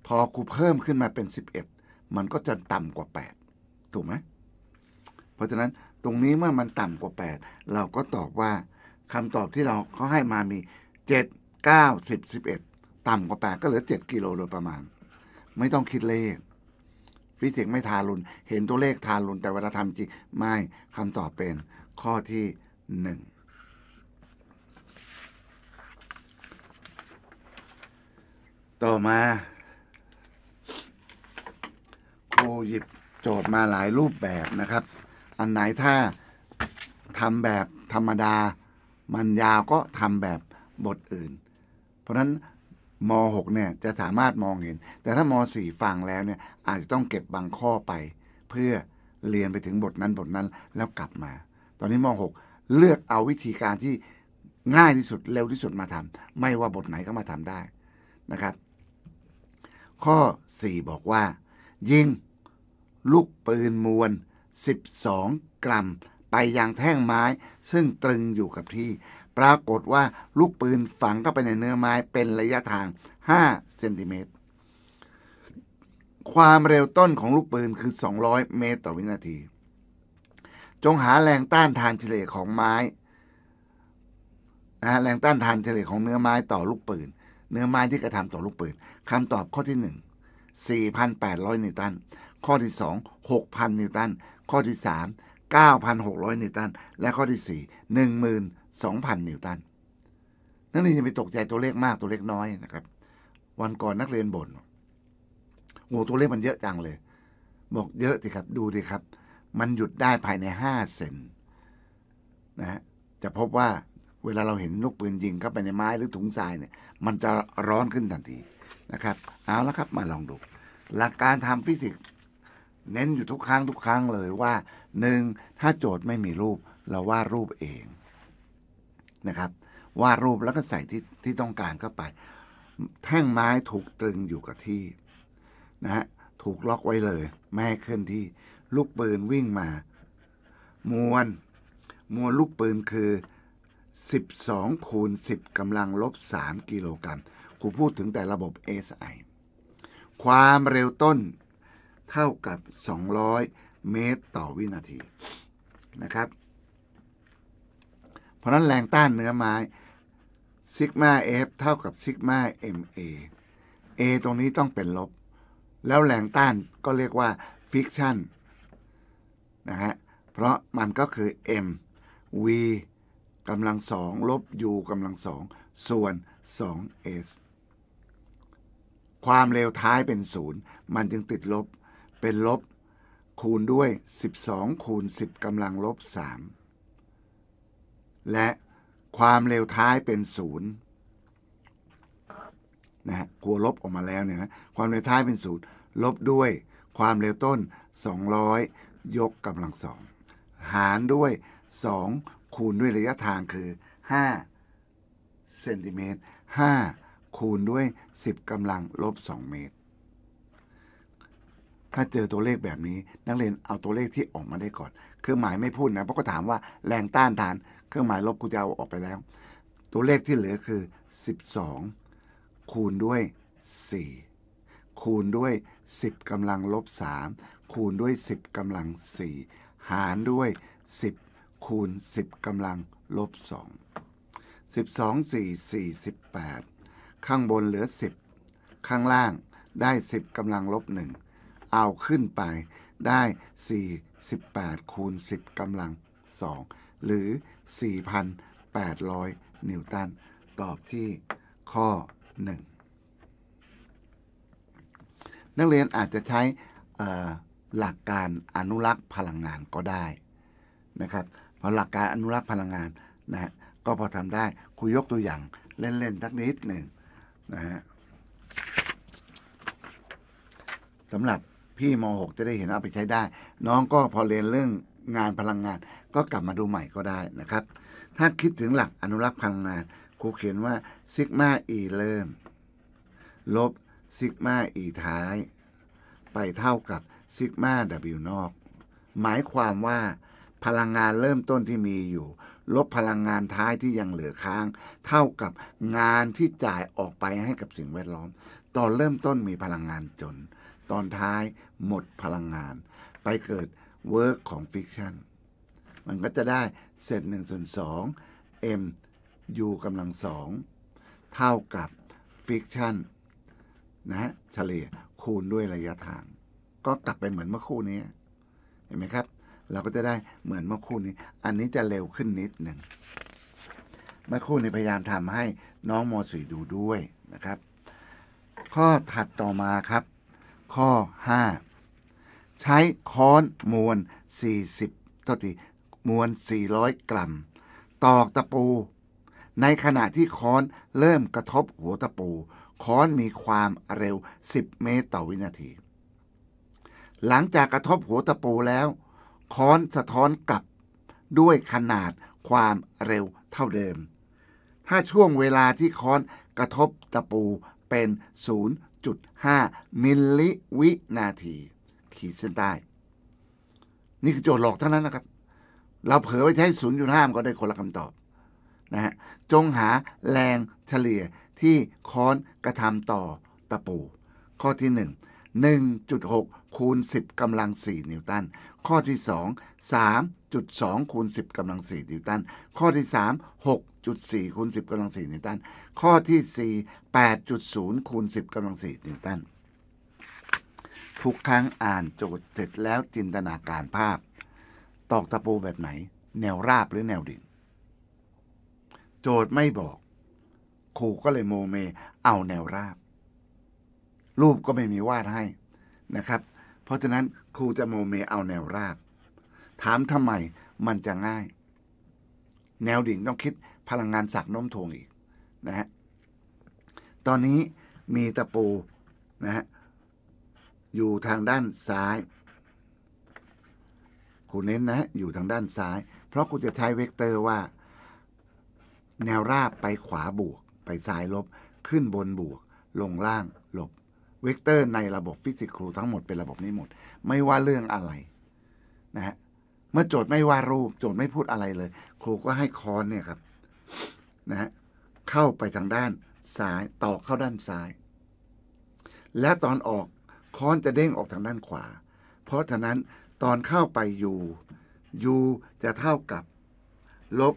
พอคูเพิ่มขึ้นมาเป็น 11 มันก็จะต่ำกว่า 8 ถูกไหม เพราะฉะนั้นตรงนี้เมื่อมันต่ำกว่า 8 เราก็ตอบว่าคำตอบที่เราเขาให้มามี 7ก้าสิบสิบเอ็ดต่ำกว่าแปดก็เหลือเจ็ดกิโลโดยประมาณ ไม่ต้องคิดเลข ฟิสิกส์ไม่ทารุน เห็นตัวเลขทารุน แต่เวลาทำจริงไม่คำตอบเป็นข้อที่หนึ่งต่อมาครูหยิบโจทย์มาหลายรูปแบบนะครับ อันไหนถ้าทำแบบธรรมดา มันยาวก็ทำแบบบทอื่นเพราะนั้นม .6 เนี่ยจะสามารถมองเห็น แต่ถ้าม .4 ฟังแล้วเนี่ยอาจจะต้องเก็บบางข้อไป เพื่อเรียนไปถึงบทนั้นบทนั้นแล้วกลับมา ตอนนี้ม .6 เลือกเอาวิธีการที่ง่ายที่สุดเร็วที่สุดมาทำ ไม่ว่าบทไหนก็มาทำได้นะครับ ข้อ 4 บอกว่า ยิงลูกปืนมวล 12 กรัม ไปยังแท่งไม้ ซึ่งตรึงอยู่กับที่ปรากฏว่าลูกปืนฝังเข้าไปในเนื้อไม้เป็นระยะทาง5เซนติเมตร ความเร็วต้นของลูกปืนคือ 200 เมตรต่อวินาที จงหาแรงต้านทานเฉลี่ยของไม้นะแรงต้านทานเฉลี่ยของเนื้อไม้ต่อลูกปืน เนื้อไม้ที่กระทำต่อลูกปืน คำตอบข้อที่ 1 4,800 นิวตัน ข้อที่ 2 6,000 นิวตัน ข้อที่ 3 9,600 นิวตัน และข้อที่ 4 1,000สองพันนิวตัน นักเรียนจะไปตกใจตัวเลขมากตัวเลขน้อยนะครับ วันก่อนนักเรียนบน่นโอ้ตัวเลขมันเยอะจังเลย บอกเยอะสิครับ ดูดิครับ มันหยุดได้ภายในห้าเซนนะฮะ จะพบว่าเวลาเราเห็นลูกปืนยิงเข้าไปในไม้หรือถุงทรายเนี่ย มันจะร้อนขึ้นทันทีนะครับ เอาละครับมาลองดู หลักการทำฟิสิกส์เน้นอยู่ทุกครั้งทุกครั้งเลยว่าหนึ่งถ้าโจทย์ไม่มีรูปเราวาดรูปเองนะครับวาดรูปแล้วก็ใส่ที่ที่ต้องการเข้าไป แท่งไม้ถูกตรึงอยู่กับที่นะฮะถูกล็อกไว้เลย ไม่ให้เคลื่อนที่ลูกปืนวิ่งมา มวลมวลลูกปืนคือ 12คูณ10กำลังลบ 3กิโลกรัมครูพูดถึงแต่ระบบ SI ความเร็วต้น เท่ากับ 200 เมตรต่อวินาทีนะครับเพราะนั้นแรงต้านเนื้อไม้ซิกมาเอฟเท่ากับซิกมาเอ็มเอเอตรงนี้ต้องเป็นลบ แล้วแรงต้านก็เรียกว่าฟิกชันนะฮะ เพราะมันก็คือ m v กำลังสองลบ u กำลังสองส่วน 2s ความเร็วท้ายเป็นศูนย์มันจึงติดลบ เป็นลบ คูณด้วย 12 คูณ 10กำลังลบ 3และความเร็วท้ายเป็นศูนย์นะฮะกลัวลบออกมาแล้วเนี่ยนะความเร็วท้ายเป็นศูนย์ลบด้วยความเร็วต้น 200 ยกกำลังสองหารด้วย 2 คูณด้วยระยะทางคือ5เซนติเมตร5คูณด้วย 10กำลังลบ2เมตร ถ้าเจอตัวเลขแบบนี้นักเรียนเอาตัวเลขที่ออกมาได้ก่อน คือหมายไม่พูดนะ เพราะก็ถามว่าแรงต้านทานเครื่องหมายลบกูจะเอาออกไปแล้ว ตัวเลขที่เหลือคือ 12 คูณด้วย 4 คูณด้วย 10กำลังลบ3คูณด้วย 10กำลัง4หารด้วย 10คูณ10กำลังลบ2 12 4 48ข้างบนเหลือ 10 ข้างล่างได้ 10กำลังลบ1เอาขึ้นไปได้4 18คูณ 10กำลัง2หรือ4,800 นิวตัน ตอบที่ข้อ1นักเรียนอาจจะใช้หลักการอนุรักษ์พลังงานก็ได้นะครับ เพราะหลักการอนุรักษ์พลังงานนะฮะก็พอทำได้ ครูยกตัวอย่างเล่นๆสักนิดหนึ่งนะฮะสำหรับพี่ม .6 จะได้เห็น เอาไปใช้ได้ น้องก็พอเรียนเรื่องงานพลังงานก็กลับมาดูใหม่ก็ได้นะครับ ถ้าคิดถึงหลักอนุรักษ์พลังงานครูเขียนว่าซิกมาอีเริ่ม ลบซิกมาอีท้ายไปเท่ากับซิกมาวิวนอกหมายความว่า พลังงานเริ่มต้นที่มีอยู่ ลบพลังงานท้ายที่ยังเหลือค้าง เท่ากับงานที่จ่ายออกไปให้กับสิ่งแวดล้อม ตอนเริ่มต้นมีพลังงานจนตอนท้ายหมดพลังงาน ไปเกิดเวิร์กของฟิกชันมันก็จะได้เศษหนึ่งส่วนสองเอ็มยูกำลังสองเท่ากับฟิกชันนะฮะเฉลี่ยคูณด้วยระยะทาง ก็กลับไปเหมือนเมื่อคู่นี้ เห็นไหมครับ เราก็จะได้เหมือนเมื่อคู่นี้ อันนี้จะเร็วขึ้นนิดหนึ่งเมื่อคู่นี้พยายามทำให้น้องมอสีดูด้วยนะครับ ข้อถัดต่อมาครับ ข้อ 5ใช้ค้อนมวล40ต่อทีมวล 400 กรัมตอกตะปู ในขณะที่ค้อนเริ่มกระทบหัวตะปูค้อนมีความเร็ว 10 เมตรต่อวินาที หลังจากกระทบหัวตะปูแล้วค้อนสะท้อนกลับด้วยขนาดความเร็วเท่าเดิม ถ้าช่วงเวลาที่ค้อนกระทบตะปูเป็น 0.5 มิลลิวินาทีขีดเส้นใต้นี่คือโจทย์หลอกเท่านั้นนะครับ เราเผลอไปใช้ศูนย์จุดห้ามก็ได้คนละคำตอบนะฮะ จงหาแรงเฉลี่ยที่ค้อนกระทำต่อตะปู ข้อที่ 1 1.6คูณ10กำลัง4นิวตัน ข้อที่ 2 3.2คูณ10กำลัง4นิวตัน ข้อที่ 3 6.4คูณ10กำลัง4นิวตัน ข้อที่ 4 8.0คูณ10กำลัง4นิวตันทุกครั้งอ่านโจทย์เสร็จแล้วจินตนาการภาพ ตอกตะปูแบบไหน แนวราบหรือแนวดิ่ง โจทย์ไม่บอกครูก็เลยโมเมเอาแนวราบ รูปก็ไม่มีวาดให้นะครับ เพราะฉะนั้นครูจะโมเมเอาแนวราบ ถามทำไม มันจะง่าย แนวดิ่งต้องคิดพลังงานสักน้มทวงอีกนะฮะตอนนี้มีตะปูนะฮะอยู่ทางด้านซ้าย ครูเน้นนะ อยู่ทางด้านซ้าย เพราะครูจะใช้เวกเตอร์ว่า แนวราบไปขวาบวก ไปซ้ายลบ ขึ้นบนบวก ลงล่าง ลบ เวกเตอร์ ในระบบฟิสิกส์ครูทั้งหมด เป็นระบบนี้ หมด ไม่ว่าเรื่องอะไรนะฮะ เมื่อโจทย์ไม่ว่ารูป โจทย์ไม่พูดอะไรเลย ครูก็ให้คอนเนี่ยครับนะฮะ เข้าไปทางด้านซ้าย ต่อเข้าด้านซ้าย และตอนออกค้อนจะเด้งออกทางด้านขวา เพราะฉะนั้นตอนเข้าไปยูยูจะเท่ากับลบ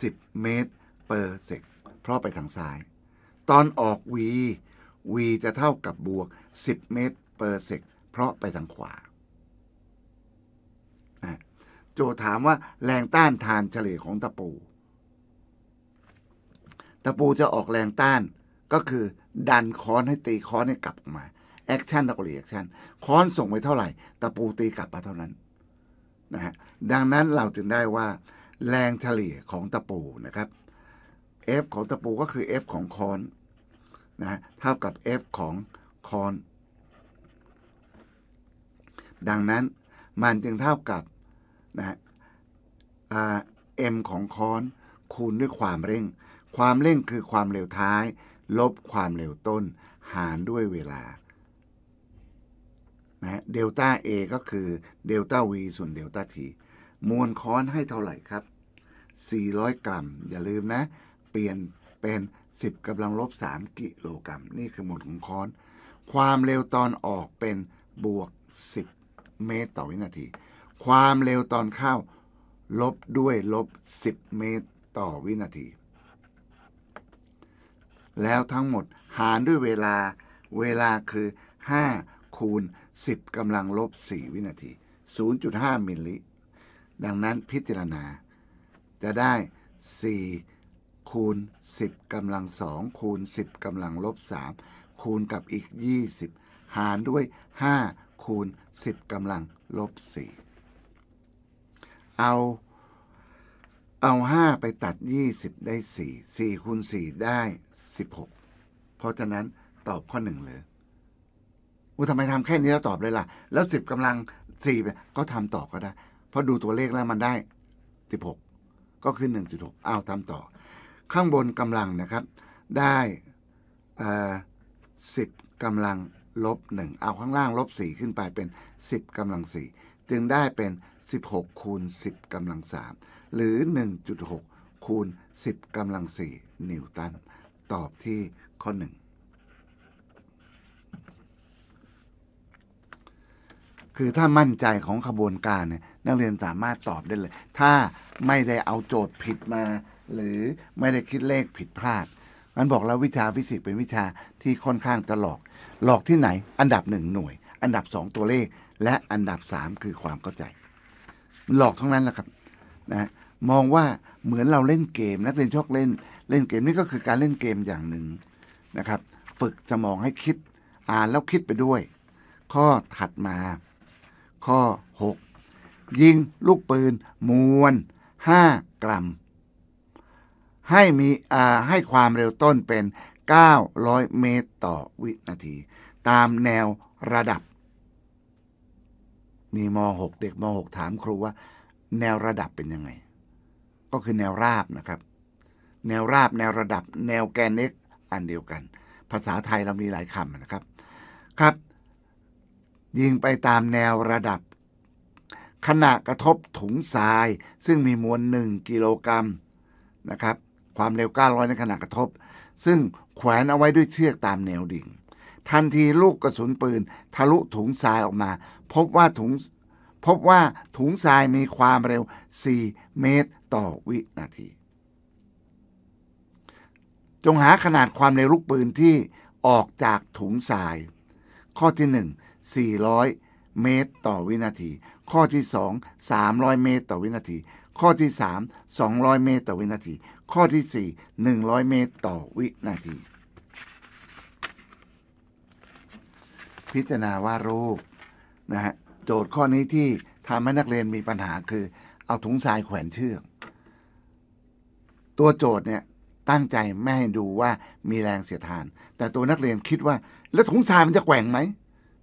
10เมตรเปอร์เซกเพราะไปทางซ้าย ตอนออก v v จะเท่ากับบวก 10เมตรเปอร์เซกเพราะไปทางขวา โจถามว่าแรงต้านทานเฉลี่ยของตะปู ตะปูจะออกแรงต้านก็คือ ดันค้อนให้ตีค้อนให้กลับออกมาแอคชั่นเราก็เียแอคชั่นค้อนส่งไปเท่าไหร่ ตะปูตีกลับมาเท่านั้นนะฮะ ดังนั้นเราจึงได้ว่าแรงเฉลี่ยของตะปูนะครับ F ของตะปูก็คือ F ของค้อนนะฮะ เท่ากับ F ของค้อน ดังนั้นมันจึงเท่ากับนะฮะมของค้อน คูณด้วยความเร่ง ความเร่งคือความเร็วท้าย ลบความเร็วต้นหารด้วยเวลานะเดลต้าเอก็คือเดลต้าวีส่วนเดลต้าทีมวลค้อนให้เท่าไหร่ครับ 400 กรัม อย่าลืมนะ เปลี่ยนเป็น 10กาลังลบ 3กิโลกรัม นี่คือมวลของค้อน ความเร็วตอนออกเป็นบวก 10 เมตรต่อวินาที ความเร็วตอนเข้า ลบด้วยลบ 10 เมตรต่อวินาที แล้วทั้งหมดหารด้วยเวลาเวลาคือ 5คูณ10กำลังลบ 4 วินาที 0.5 มิลลิ ดังนั้นพิจารณา จะได้ 4 คูณ 10กำลัง 2 คูณ 10กำลังลบ 3 คูณกับอีก 20 หารด้วย 5 คูณ 10กำลังลบ4เอา เอา 5 ไปตัด 20 ได้ 4 4 คูณ 4 ได้ 16 เพราะฉะนั้นตอบข้อ 1 เลยูทำไมทำแค่นี้แล้วตอบเลยล่ะ แล้วสิบกำลังสี่ก็ทำต่อก็ได้ เพราะดูตัวเลขแล้วมันได้สิบหกก็คือหนึ่งจุดหกเอาทำต่อ ข้างบนกำลังนะครับ ได้สิบกำลังลบหนึ่งเอาข้างล่างลบสี่ขึ้นไปเป็นสิบกำลังสี่จึงได้เป็น 16 คูณ 10กำลังสามหรือ 1.6 คูณ 10กำลังสี่นิวตัน ตอบที่ข้อหนึ่งคือถ้ามั่นใจของขบวนการเนี่ยนักเรียนสามารถตอบได้เลย ถ้าไม่ได้เอาโจทย์ผิดมา หรือไม่ได้คิดเลขผิดพลาด มันบอกแล้ววิชาฟิสิกส์เป็นวิชาที่ค่อนข้างตลอกหลอกที่ไหน อันดับหนึ่งหน่วย อันดับสองตัวเลข และอันดับสามคือความเข้าใจหลอกทั้งนั้นแหละครับนะมองว่าเหมือนเราเล่นเกมนักเรียนชอบเล่น เล่นเกมนี่ก็คือการเล่นเกมอย่างหนึ่งนะครับ ฝึกสมองให้คิดอ่านแล้วคิดไปด้วย ข้อถัดมาข้อ 6 ยิงลูกปืน มวล5กรัมให้มีให้ความเร็วต้นเป็น 900 เมตรต่อวินาที ตามแนวระดับ มีม .6 เด็กม .6 ถามครูว่า แนวระดับเป็นยังไง ก็คือแนวราบนะครับ แนวราบแนวระดับ แนวแกนเล็กอันเดียวกัน ภาษาไทยเรามีหลายคำนะครับ ครับยิงไปตามแนวระดับ ขณะกระทบถุงทรายซึ่งมีมวล1กิโลกรัมนะครับความเร็ว 900ในขณะกระทบ ซึ่งแขวนเอาไว้ด้วยเชือกตามแนวดิ่ง ทันทีลูกกระสุนปืนทะลุถุงทรายออกมาพบว่าถุงพบว่าถุงทรายมีความเร็ว 4 เมตรต่อวินาที จงหาขนาดความเร็ว ลูกปืนที่ออกจากถุงทราย ข้อที่400 เมตรต่อวินาที ข้อที่ 2 300 เมตร ต่อวินาที ข้อที่ 3 200 เมตร ต่อวินาที ข้อที่ 4 100 เมตรต่อวินาที พิจารณาว่ารูปนะฮะโจทย์ข้อนี้ที่ทำให้นักเรียนมีปัญหาคือ เอาถุงทรายแขวนเชือกตัวโจทย์เนี่ยตั้งใจไม่ให้ดูว่ามีแรงเสียดทาน แต่ตัวนักเรียนคิดว่าแล้วถุงทรายมันจะแกว่งไหม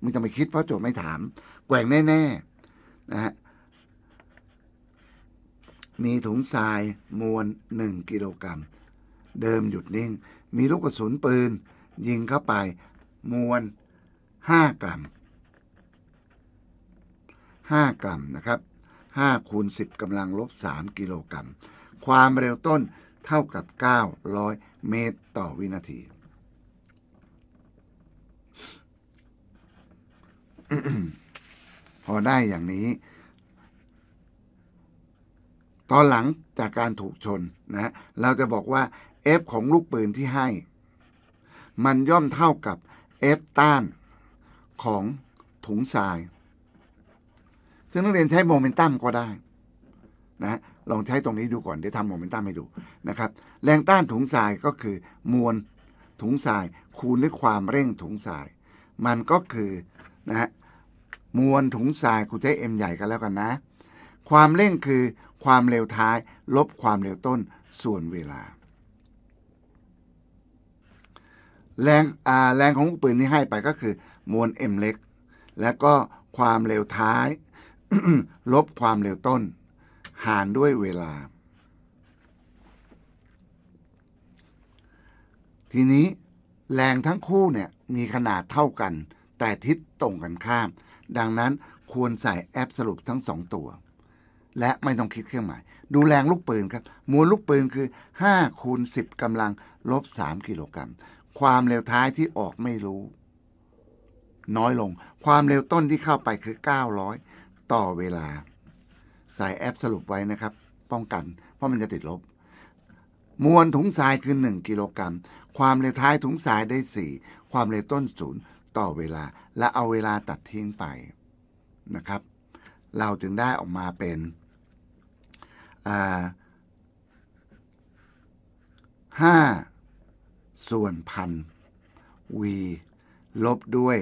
มึงจะไม่คิดเพราะโจทย์ไม่ถามแกว่งแน่ๆนะฮะมีถุงทรายมวลหนึ่งกิโลกรัม เดิมหยุดนิ่งมีลูกกระสุนปืน ยิงเข้าไปมวลห้ากรัมห้ากรัมนะครับห้าคูณสิบกำลังลบสามกิโลกรัม ความเร็วต้นเท่ากับ 900 เมตรต่อวินาทีพอได้อย่างนี้ ตอนหลังจากการถูกชนนะ เราจะบอกว่า F ของลูกปืนที่ให้ มันย่อมเท่ากับ F ต้าน ของถุงทราย ซึ่งนักเรียนใช้โมเมนตัมก็ได้ นะ ลองใช้ตรงนี้ดูก่อน เดี๋ยวทำโมเมนตัมให้ดูนะครับ แรงต้านถุงทรายก็คือ มวลถุงทราย คูณด้วยความเร่งถุงทราย มันก็คือ นะฮะมวลถุงทรายกูใช้ m ใหญ่กันแล้วกันนะ ความเร่งคือความเร็วท้าย ลบความเร็วต้นส่วนเวลา แรงแรงของลูกปืนที่ให้ไปก็คือ มวล m เล็ก แล้วก็ความเร็วท้าย ลบความเร็วต้น หารด้วยเวลา ทีนี้แรงทั้งคู่เนี่ยมีขนาดเท่ากันแต่ทิศตรงกันข้ามดังนั้นควรใส่แอปสรุปทั้งสองตัว และไม่ต้องคิดเครื่องหมายดูแรงลูกปืนครับ มวลลูกปืนคือ 5 คูณ 10กำลังลบ 3 กิโลกรัมความเร็วท้ายที่ออกไม่รู้ น้อยลง ความเร็วต้นที่เข้าไปคือ 900 ต่อเวลา ใส่แอปสรุปไว้นะครับ ป้องกัน เพราะมันจะติดลบ มวลถุงทรายคือ 1 กิโลกรัมความเร็วท้ายถุงทรายได้ 4 ความเร็วต้น0ต่อเวลาและเอาเวลาตัดทิ้งไปนะครับ เราจึงได้ออกมาเป็นห้าส่วนพัน v ลบด้วย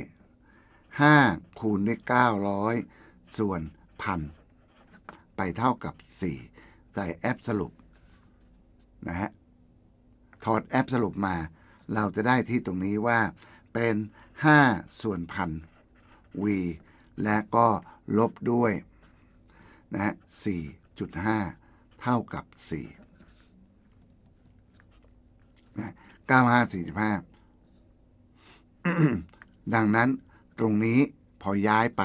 5 คูณด้วย900 ส่วนพันไปเท่ากับ 4ใส่แอปสรุปนะฮะ ถอดแอปสรุปมา เราจะได้ที่ตรงนี้ว่าเป็น5 ส่วนพัน v และก็ลบด้วยนะฮะ4.5 เท่ากับ4นะ95 45ดังนั้นตรงนี้พอย้ายไป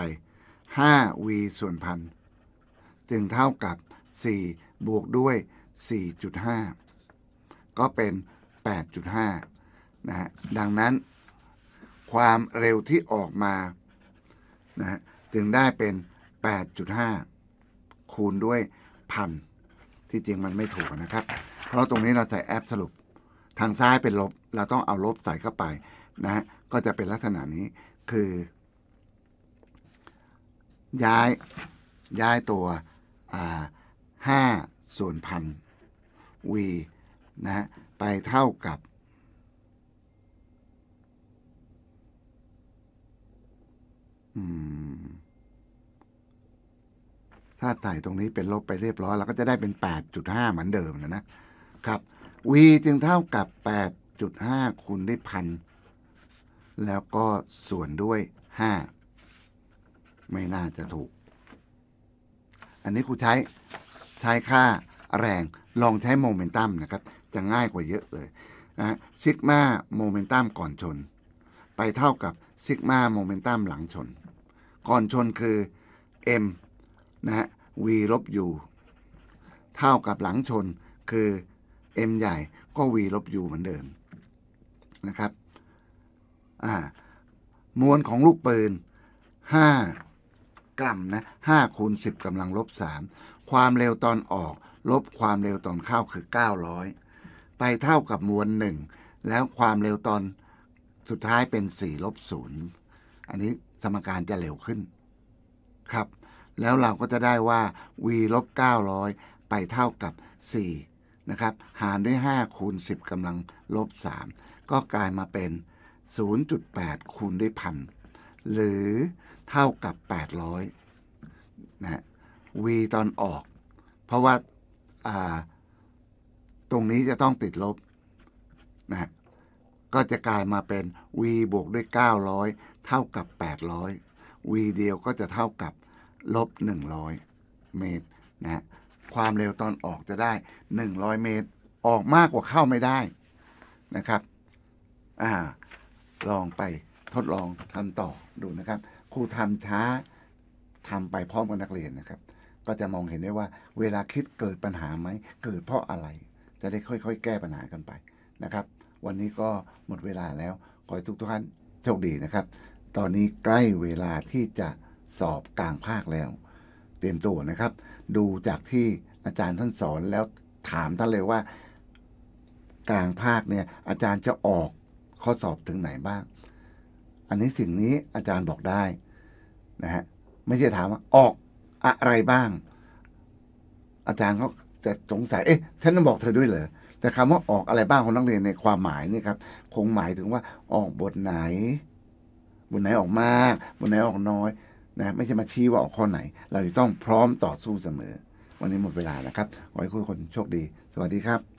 5v ส่วนพันจึงเท่ากับ 4 บวกด้วย 4.5 ก็เป็น 8.5นะฮะดังนั้นความเร็วที่ออกมา นะฮะ จึงได้เป็น 8.5 คูณด้วยพัน ที่จริงมันไม่ถูกนะครับ เพราะตรงนี้เราใส่แอปสรุป ทางซ้ายเป็นลบ เราต้องเอาลบใส่เข้าไป นะฮะ ก็จะเป็นลักษณะนี้ คือ ย้าย ย้ายตัวห้าส่วนพัน v นะฮะ ไปเท่ากับถ้าใส่ตรงนี้เป็นลบไปเรียบร้อยเราก็จะได้เป็น 8.5 เหมือนเดิมนะนะครับ v จึงเท่ากับ 8.5คูณด้วยพัน แล้วก็ส่วนด้วย 5 ไม่น่าจะถูก อันนี้ครูใช้ ใช้ค่าแรงลองใช้โมเมนตัมนะครับ จะง่ายกว่าเยอะเลยนะซิกมาโมเมนตัมก่อนชน ไปเท่ากับซิกมาโมเมนตัมหลังชนก่อนชนคือ m นะฮะ v ลบ u เท่ากับหลังชนคือ m ใหญ่ก็ v ลบ u เหมือนเดิมนะครับอ่ามวลของลูกปืน 5 กรัมนะ5คูณ 10 กำลังลบ 3 ความเร็วตอนออกลบความเร็วตอนเข้าคือ 900 ไปเท่ากับมวล 1 แล้วความเร็วตอนสุดท้ายเป็น 4 ลบ 0 อันนี้สมการจะเร็วขึ้น ครับ แล้วเราก็จะได้ว่า v ลบ900ไปเท่ากับ4นะครับหารด้วย 5 คูณ 10กำลังลบ3ก็กลายมาเป็น 0.8 คูณด้วยพันหรือเท่ากับ 800นะ v ตอนออก เพราะว่า ตรงนี้จะต้องติดลบนะก็จะกลายมาเป็น v บวกด้วย 900เท่ากับ 800 v เดียวก็จะเท่ากับ ลบ100เมตรนะความเร็วตอนออกจะได้ 100 เมตร ออกมากกว่าเข้าไม่ได้นะครับ อ่า ลองไปทดลองทำต่อ ดูนะครับ ครูทำช้าทำไปพร้อมกับนักเรียนนะครับ ก็จะมองเห็นได้ว่า เวลาคิดเกิดปัญหาไหม เกิดเพราะอะไร จะได้ค่อยๆ แก้ปัญหากันไปนะครับ วันนี้ก็หมดเวลาแล้ว ขอให้ทุกท่านโชคดีนะครับตอนนี้ใกล้เวลาที่จะสอบกลางภาคแล้ว เตรียมตัวนะครับ ดูจากที่อาจารย์ท่านสอนแล้วถามท่านเลยว่า กลางภาคเนี่ยอาจารย์จะออกข้อสอบถึงไหนบ้าง อันนี้สิ่งนี้อาจารย์บอกได้ นะฮะไม่ใช่ถามว่าออกอะไรบ้าง อาจารย์เขาจะสงสัยเอ๊ะฉันต้องบอกเธอด้วยเหรอ แต่คำว่าออกอะไรบ้างของนักเรียนในความหมายนี่ครับ คงหมายถึงว่าออกบทไหนบุญไหนออกมากบุญไหนออกน้อย นะไม่ใช่มาชี้ว่าออกข้อไหน เราจะต้องพร้อมต่อสู้เสมอ วันนี้หมดเวลานะครับ ขอให้คุณคนโชคดี สวัสดีครับ